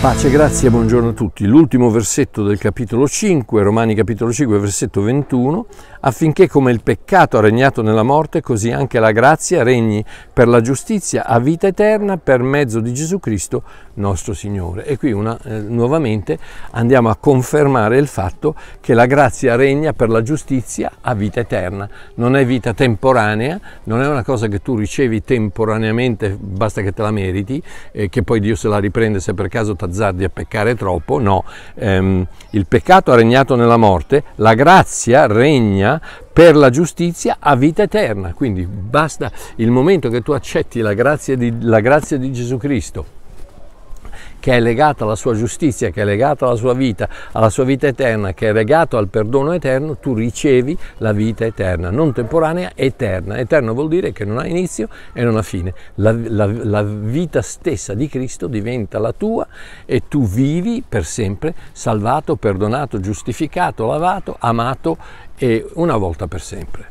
Pace, grazie e buongiorno a tutti. L'ultimo versetto del capitolo 5, Romani capitolo 5, versetto 21, affinché come il peccato ha regnato nella morte, così anche la grazia regni per la giustizia a vita eterna per mezzo di Gesù Cristo nostro Signore. E qui una, eh, nuovamente andiamo a confermare il fatto che la grazia regna per la giustizia a vita eterna, non è vita temporanea, non è una cosa che tu ricevi temporaneamente, basta che te la meriti, eh, che poi Dio se la riprende se per caso ti ha azzardi a peccare troppo, no, ehm, il peccato ha regnato nella morte, la grazia regna per la giustizia a vita eterna, quindi basta il momento che tu accetti la grazia di, la grazia di Gesù Cristo che è legato alla sua giustizia, che è legato alla sua vita, alla sua vita eterna, che è legato al perdono eterno, tu ricevi la vita eterna, non temporanea, eterna. Eterno vuol dire che non ha inizio e non ha fine. La, la, la vita stessa di Cristo diventa la tua e tu vivi per sempre salvato, perdonato, giustificato, lavato, amato e una volta per sempre.